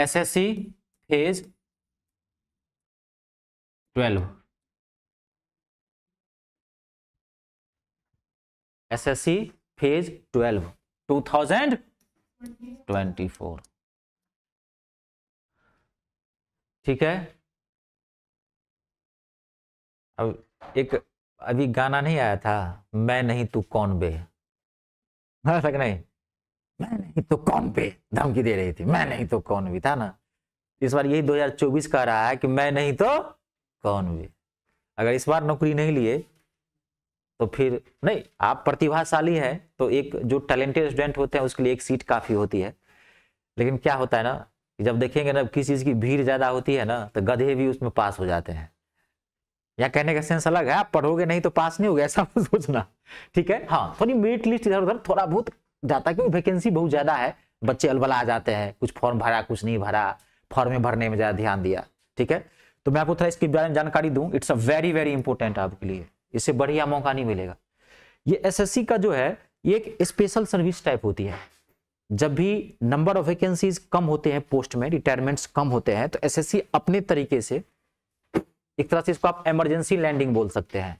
SSC phase twelve SSC phase twelve two thousand twenty four ठीक है अब एक अभी गाना नहीं आया था मैं नहीं तू कौन बे तक नहीं मैं नहीं तो कौन पे धमकी दे रही थी मैं नहीं तो कौन भी था ना इस बार यही 2024 कह रहा है कि मैं नहीं तो कौन भी अगर इस बार नौकरी नहीं लिए तो फिर नहीं आप प्रतिभाशाली हैं तो एक जो टैलेंटेड स्टूडेंट होते हैं उसके लिए एक सीट काफ़ी होती है लेकिन क्या होता है ना कि जब देखेंगे ना किसी चीज़ की भीड़ ज़्यादा होती है ना तो गधे भी उसमें पास हो जाते हैं या कहने का सेंस अलग है आप पढ़ोगे नहीं तो पास नहीं हो गया ऐसा सोचना ठीक है हाँ थोड़ी मेरिट लिस्ट इधर उधर थोड़ा बहुत जाता है क्योंकि वैकेंसी बहुत ज़्यादा है बच्चे अलबला आ जाते हैं कुछ फॉर्म भरा कुछ नहीं भरा फॉर्म में भरने में ज़्यादा ध्यान दिया ठीक है तो मैं आपको थोड़ा इसके बारे में जानकारी दूँ it's a very very important आपके लिए इससे बढ़िया मौका नहीं मिलेगा ये एस का जो है ये एक स्पेशल सर्विस टाइप होती है जब भी नंबर ऑफ वैकेंसीज कम होते हैं पोस्ट में रिटायरमेंट्स कम होते हैं तो एस अपने तरीके से एक तरह से इसको आप इमरजेंसी लैंडिंग बोल सकते हैं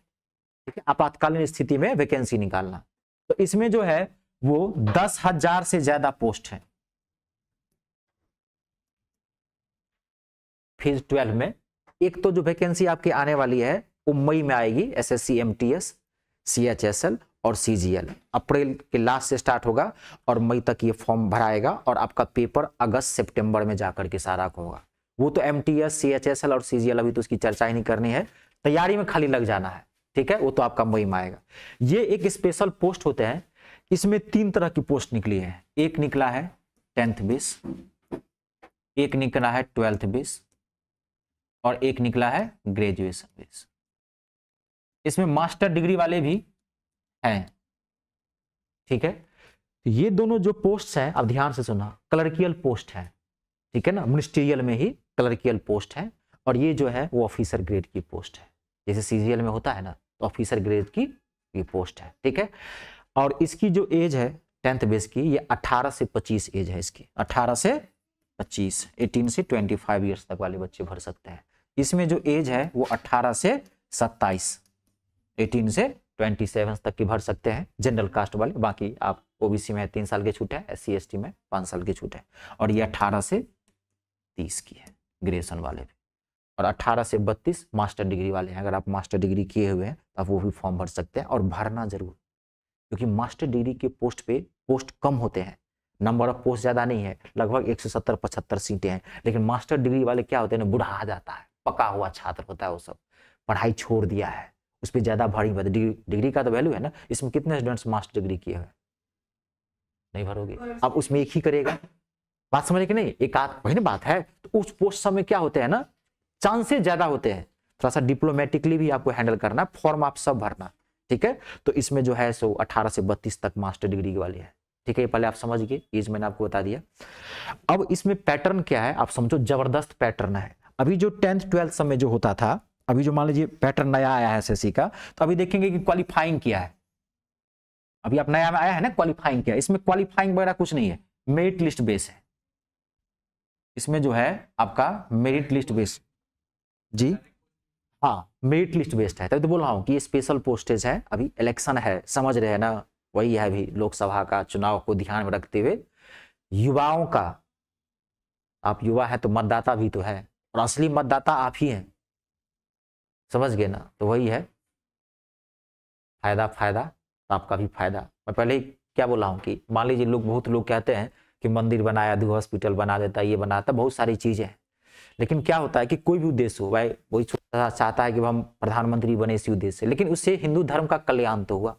ठीक है आपातकालीन स्थिति में वैकेंसी निकालना तो इसमें जो है वो दस हजार से ज्यादा पोस्ट है फेज ट्वेल्व में एक तो जो वैकेंसी आपकी आने वाली है वो मई में आएगी S S C M T S C H S L और सी जी एल अप्रैल के लास्ट से स्टार्ट होगा और मई तक ये फॉर्म भराएगा और आपका पेपर अगस्त सितंबर में जाकर के सारा होगा वो तो M T S C H S L और सी जी एल अभी तो उसकी चर्चा ही नहीं करनी है तैयारी में खाली लग जाना है ठीक है वो तो आपका मई में आएगा ये एक स्पेशल पोस्ट होते हैं इसमें तीन तरह की पोस्ट निकली है एक निकला है टेंथ बेस एक निकला है ट्वेल्थ बेस और एक निकला है ग्रेजुएशन बेस इसमें मास्टर डिग्री वाले भी हैं ठीक है तो ये दोनों जो पोस्ट है अब ध्यान से सुना क्लर्कियल पोस्ट है ठीक है ना मिनिस्ट्रियल में ही क्लर्कियल पोस्ट है और ये जो है वो ऑफिसर ग्रेड की पोस्ट है जैसे सीजीएल में होता है ना तो ऑफिसर ग्रेड की ये पोस्ट है ठीक है और इसकी जो एज है टेंथ बेस की ये 18 से 25 एज है इसकी 18 से 25 18 से 25 ईयर्स तक वाले बच्चे भर सकते हैं इसमें जो एज है वो 18 से 27 18 से 27 तक की भर सकते हैं जनरल कास्ट वाले बाकी आप ओबीसी में तीन साल के छूट है एस सी में पाँच साल के छूट है और ये अट्ठारह से तीस की है ग्रेजुएसन वाले भी और 18 से 32 मास्टर डिग्री वाले हैं अगर आप मास्टर डिग्री किए हुए हैं तो आप वो भी फॉर्म भर सकते हैं और भरना जरूर क्योंकि मास्टर डिग्री के पोस्ट पे पोस्ट कम होते हैं नंबर ऑफ पोस्ट ज़्यादा नहीं है लगभग 170 सौ सीटें हैं लेकिन मास्टर डिग्री वाले क्या होते हैं बुढ़ा आ जाता है पका हुआ छात्र होता है वो सब पढ़ाई छोड़ दिया है उस पर ज़्यादा भारी बात डिग्री, का तो वैल्यू है ना इसमें कितने स्टूडेंट्स मास्टर डिग्री किए हैं नहीं भरोगे अब उसमें एक ही करेगा बात समझे कि नहीं एक आध वही ना बात है तो उस पोस्ट सब में क्या होते हैं ना चांसेस ज़्यादा होते हैं थोड़ा सा डिप्लोमेटिकली भी आपको हैंडल करना फॉर्म आप सब भरना ठीक है तो इसमें जो है सो 18 से 32 तक मास्टर डिग्री वाले हैं ठीक है ये पहले आप समझ गए एज मैंने आपको बता दिया अब इसमें पैटर्न क्या है आप समझो जबरदस्त पैटर्न है अभी जो टेंथ ट्वेल्थ समय जो होता था अभी जो मान लीजिए पैटर्न नया आया है एस का तो अभी देखेंगे कि क्वालिफाइंग क्या है अभी आप नया आया है ना क्वालिफाइंग क्या इसमें क्वालिफाइंग वगैरह कुछ नहीं है मेरिट लिस्ट बेस है इसमें जो है आपका मेरिट लिस्ट बेस जी हाँ मेरिट लिस्ट बेस्ड है तभी तो बोल रहा हूँ कि ये स्पेशल पोस्टेज है अभी इलेक्शन है समझ रहे हैं ना वही है अभी लोकसभा का चुनाव को ध्यान में रखते हुए युवाओं का आप युवा है तो मतदाता भी तो है और असली मतदाता आप ही हैं समझ गए ना तो वही है फायदा फायदा तो आपका भी फायदा मैं पहले ही क्या बोला हूँ कि मान लीजिए लोग बहुत लोग कहते हैं कि मंदिर बनाया दो हॉस्पिटल बना देता ये बना देता बहुत सारी चीज़ें हैं लेकिन क्या होता है कि कोई भी उद्देश्य हो भाई वही चाहता है कि हम प्रधानमंत्री बने इसी उद्देश्य से लेकिन उससे हिंदू धर्म का कल्याण तो हुआ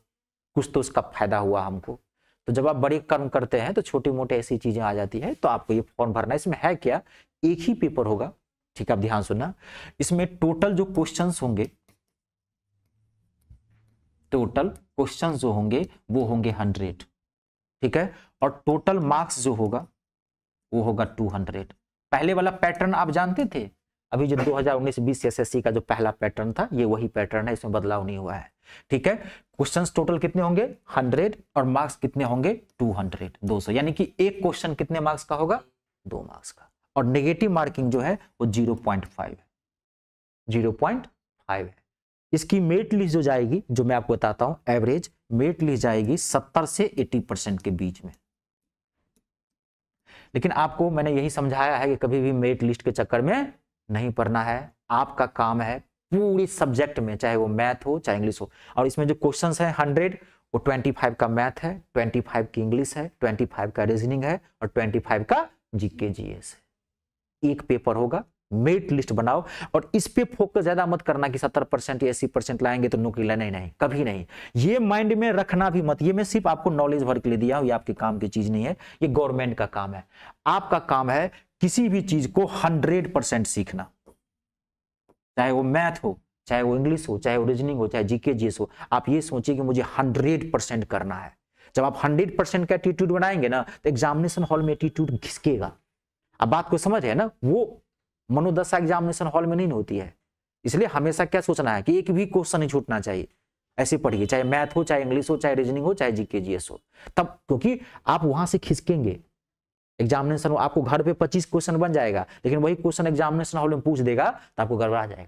कुछ तो उसका फायदा हुआ हमको तो जब आप बड़े कर्म करते हैं तो छोटे मोटी ऐसी चीजें आ जाती है तो आपको ये फॉर्म भरना इसमें है क्या एक ही पेपर होगा ठीक है आप ध्यान सुनना इसमें टोटल जो क्वेश्चन होंगे टोटल क्वेश्चन जो होंगे वो होंगे हंड्रेड ठीक है और टोटल मार्क्स जो होगा वो होगा टू हंड्रेड पहले वाला पैटर्न आप जानते थे अभी जो 2019-20 हाँ। एसएससी का जो पहला पैटर्न था ये वही पैटर्न है इसमें बदलाव नहीं हुआ है ठीक है क्वेश्चंस टोटल कितने होंगे 100 और मार्क्स कितने होंगे 200 200 यानी कि एक क्वेश्चन कितने मार्क्स का होगा दो मार्क्स का और नेगेटिव मार्किंग जो है वो 0.5 है 0.5 है इसकी मेट लिस्ट जो जाएगी जो मैं आपको बताता हूं एवरेज मेट लिस्ट जाएगी 70 से 80 परसेंट के बीच में लेकिन आपको मैंने यही समझाया है कि कभी भी मेरिट लिस्ट के चक्कर में नहीं पढ़ना है आपका काम है पूरी सब्जेक्ट में चाहे वो मैथ हो चाहे इंग्लिश हो और इसमें जो क्वेश्चन है हंड्रेड वो ट्वेंटी फाइव का मैथ है ट्वेंटी फाइव की इंग्लिश है ट्वेंटी फाइव का रीजनिंग है और ट्वेंटी फाइव का जीके जीएस है एक पेपर होगा मेरिट लिस्ट बनाओ और इस पे फोकस ज्यादा मत करना कि सत्तर परसेंट या अस्सी परसेंट लाएंगे तो नौकरी लेना ही नहीं कभी नहीं ये माइंड में रखना भी मत ये मैं सिर्फ आपको नॉलेज भर के लिए दिया हूं ये आपके काम की चीज नहीं है ये गवर्नमेंट का काम है आपका काम है किसी भी चीज को हंड्रेड परसेंट सीखना चाहे वो मैथ हो चाहे वो इंग्लिश हो चाहे वो रीजनिंग हो चाहे जीके जीएस हो आप ये सोचिए कि मुझे हंड्रेड परसेंट करना है जब आप हंड्रेड परसेंट का एटीट्यूड बनाएंगे ना तो एग्जामिनेशन हॉल में एटीट्यूड घिसकेगा अब बात को समझ है ना वो मनोदशा एग्जामिनेशन हॉल में नहीं होती है इसलिए हमेशा क्या सोचना है कि एक भी क्वेश्चन नहीं छूटना चाहिए ऐसे पढ़िए चाहे मैथ हो चाहे इंग्लिश हो चाहे रीजनिंग हो चाहे जीके जीएस हो तब क्योंकि आप वहां से खिसकेंगे एग्जामिनेशन आपको घर पे 25 क्वेश्चन बन जाएगा लेकिन वही क्वेश्चन एग्जामिनेशन हॉल में पूछ देगा तो आपको गड़बड़ा जाएगा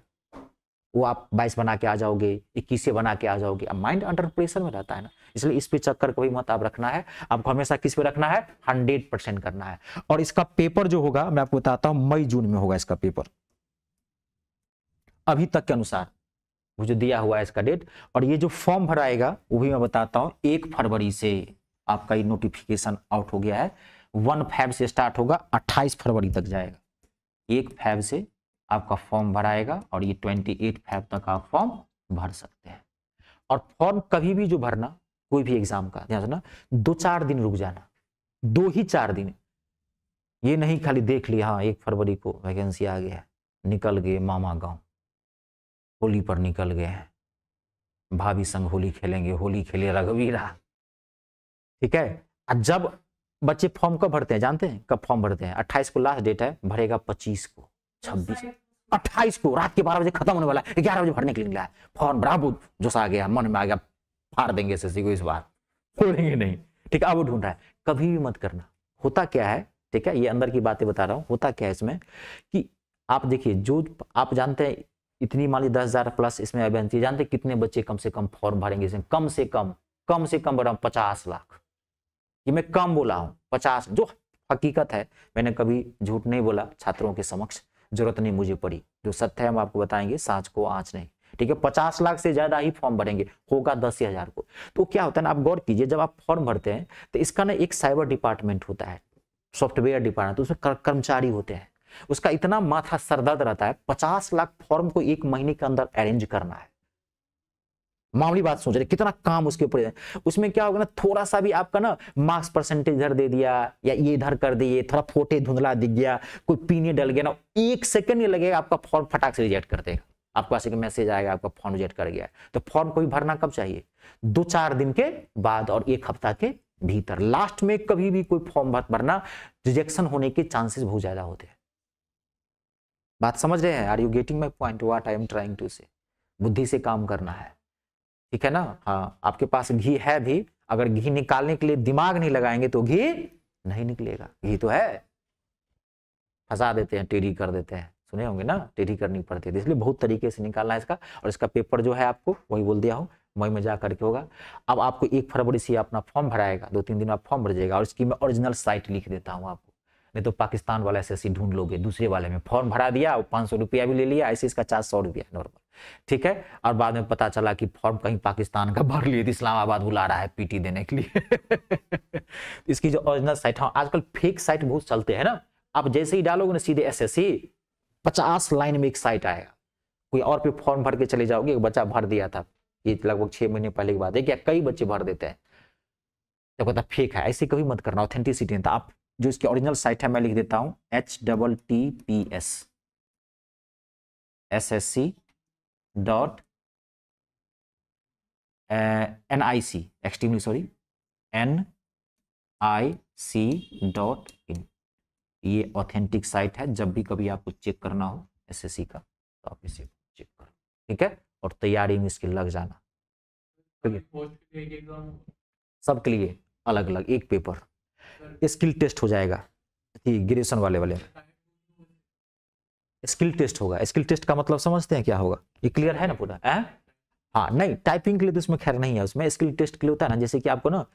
वो आप बाईस बना के आ जाओगे इक्कीस बना के आ जाओगे अब माइंड अंडर प्रेशर में रहता है ना इसलिए इस पे चक्कर कोई मत आप रखना है आपको हमेशा किस पे रखना है हंड्रेड परसेंट करना है और इसका पेपर जो होगा मैं आपको बताता हूं मई जून में होगा इसका पेपर अभी तक के अनुसार वो जो दिया हुआ है इसका डेट और ये जो फॉर्म भराएगा वो भी मैं बताता हूँ एक फरवरी से आपका ये नोटिफिकेशन आउट हो गया है वन फाइव से स्टार्ट होगा अट्ठाईस फरवरी तक जाएगा एक फाइव से आपका फॉर्म भराएगा और ये ट्वेंटी एट फाइव तक आप फॉर्म भर सकते हैं और फॉर्म कभी भी जो भरना कोई भी एग्जाम का ध्यान रखना दो चार दिन रुक जाना दो ही चार दिन ये नहीं खाली देख लिया हाँ एक फरवरी को वैकेंसी आ गया निकल गए मामा गांव होली पर निकल गए हैं भाभी संग होली खेलेंगे होली खेले रघुवीरा ठीक है और जब बच्चे फॉर्म कब भरते हैं जानते हैं कब फॉर्म भरते हैं अट्ठाईस को लास्ट डेट है भरेगा पच्चीस को छब्बीस अट्ठाईस को रात के बारह बजे खत्म होने वाला है ग्यारह बजे भरने के लिए निकला फॉर्म बराबर जोश आ गया मन में आ गया फाड़ देंगे एस को इस बार छोड़ेंगे नहीं ठीक है अब ढूंढ रहा है कभी भी मत करना होता क्या है ठीक है ये अंदर की बातें बता रहा हूँ होता क्या है इसमें कि आप देखिए जो आप जानते हैं इतनी मान ली दस हजार प्लस इसमें अभ्यंती जानते हैं कितने बच्चे कम से कम फॉर्म भरेंगे इसमें कम से कम कम से कम बढ़ा पचास लाख ये मैं कम बोला हूँ पचास जो हकीकत है मैंने कभी झूठ नहीं बोला छात्रों के समक्ष जरूरत नहीं मुझे पड़ी जो सत्य है हम आपको बताएंगे साँच को आँच नहीं ठीक है पचास लाख से ज्यादा ही फॉर्म भरेंगे होगा दस हजार को तो क्या होता है ना आप गौर कीजिए जब आप फॉर्म भरते हैं तो इसका ना एक साइबर डिपार्टमेंट होता है सॉफ्टवेयर डिपार्टमेंट तो उसमें कर्मचारी होते हैं उसका इतना माथा सरदर्द रहता है पचास लाख फॉर्म को एक महीने के अंदर अरेंज करना है मामूली बात सोच रहे कितना काम उसके ऊपर उसमें क्या होगा ना थोड़ा सा भी आपका ना मार्क्स परसेंटेज इधर दे दिया या ये इधर कर दिए थोड़ा फोटे धुंधला दिख गया कोई पीने डल गया ना एक सेकंड ये लगेगा आपका फॉर्म फटाक से रिजेक्ट कर देगा आपको ऐसे मैसेज आएगा आपका फॉर्म रिजेक्ट कर गया तो फॉर्म को भी भरना कब चाहिए दो चार दिन के बाद और एक हफ्ता के भीतर लास्ट में कभी भी कोई फॉर्म भरना रिजेक्शन होने के चांसेस बहुत ज्यादा होते हैं बात समझ रहे हैं are you getting my point what I am trying to say बुद्धि से काम करना है ठीक है ना हाँ आपके पास घी है भी अगर घी निकालने के लिए दिमाग नहीं लगाएंगे तो घी नहीं निकलेगा घी तो है फंसा देते हैं टेढ़ी कर देते हैं सुने होंगे ना टेढ़ी करनी पड़ती है तो इसलिए बहुत तरीके से निकालना है इसका और इसका पेपर जो है आपको वही बोल दिया हूँ मई में जा करके होगा अब आपको एक फरवरी से अपना फॉर्म भराएगा दो तीन दिन में फॉर्म भर जाएगा और इसकी मैं ओरिजिनल साइट लिख देता हूँ आपको नहीं तो पाकिस्तान वाला ऐसी ढूंढ लोगे दूसरे वाले में फॉर्म भरा दिया और पाँच सौ रुपया भी ले लिया ऐसे इसका चार सौ रुपया नॉर्मल ठीक है और बाद में पता चला कि फॉर्म कहीं पाकिस्तान का भर लिए इस्लामाबाद बुला रहा है पीटी देने के लिए इसकी जो ओरिजिनल साइट है आजकल फेक साइट बहुत चलते हैं ना आप जैसे ही डालोगे ना सीधे एस एस लाइन में एक साइट आएगा कोई और पे फॉर्म भर के चले जाओगे एक बच्चा भर दिया था ये लगभग छह महीने पहले की बात है क्या कई बच्चे भर देते हैं तो कहता फेक है ऐसे कभी मत करना ऑथेंटिसिटी आप जो इसकी ओरिजिनल साइट है मैं लिख देता हूं H double T P S S S C dot uh, NIC, extremely sorry, C dot in. ये ऑथेंटिक साइट है जब भी कभी आपको चेक करना हो एसएससी का तो आप इसे चेक करो ठीक है और तैयारी में इसके लग जाना सबके लिए अलग अलग एक पेपर स्किल टेस्ट हो जाएगा ग्रेजुएशन वाले वाले स्किल टेस्ट होगा स्किल टेस्ट का मतलब समझते हैं क्या होगा ये क्लियर है ना पूरा है हाँ नहीं टाइपिंग के लिए तो उसमें खैर नहीं है उसमें स्किल टेस्ट के लिए होता है ना जैसे कि आपको ना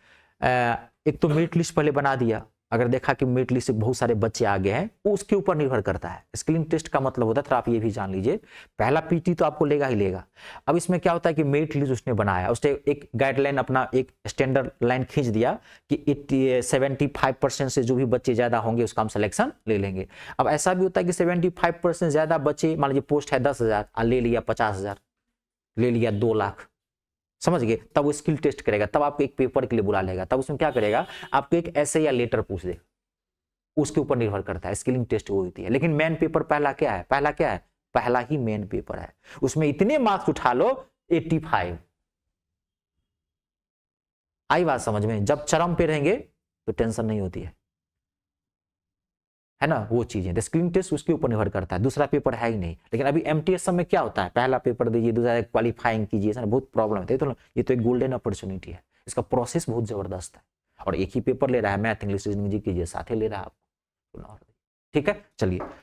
एक तो मेरिट लिस्ट पहले बना दिया अगर देखा कि मेरिट लिस्ट से बहुत सारे बच्चे आगे हैं वो उसके ऊपर निर्भर करता है स्क्रीन टेस्ट का मतलब होता है तो आप ये भी जान लीजिए पहला पीटी तो आपको लेगा ही लेगा अब इसमें क्या होता है कि मेरिट लिस्ट उसने बनाया उसने एक गाइडलाइन अपना एक स्टैंडर्ड लाइन खींच दिया कि सेवेंटी फाइव परसेंट से जो भी बच्चे ज़्यादा होंगे उसका हम सिलेक्शन ले लेंगे अब ऐसा भी होता है कि सेवेंटी फाइव परसेंट ज़्यादा बच्चे मान लीजिए पोस्ट है दस हज़ार ले लिया पचास हज़ार ले लिया दो लाख समझ गए तब वो स्किल टेस्ट करेगा तब आपको एक पेपर के लिए बुला लेगा तब उसमें क्या करेगा आपको एक ऐसे या लेटर पूछ देगा उसके ऊपर निर्भर करता है स्किलिंग टेस्ट वो होती है लेकिन मेन पेपर पहला क्या है पहला क्या है पहला ही मेन पेपर है उसमें इतने मार्क्स उठा लो एट्टी फाइव आई बात समझ में जब चरम पे रहेंगे तो टेंशन नहीं होती है है ना वो चीजें स्क्रीन टेस्ट उसके ऊपर निर्भर करता है दूसरा पेपर है ही नहीं लेकिन अभी एम सब में क्या होता है पहला पेपर तो दीजिए दूसरा क्वालिफाइंग कीजिए बहुत प्रॉब्लम है तो ये तो, तो एक गोल्डन अपॉर्चुनिटी है इसका प्रोसेस बहुत जबरदस्त है और एक ही पेपर ले रहा है मैथ इंग्लिश रीजनिंग जी कीजिए साथ ही ले रहा है आपको तो ठीक है चलिए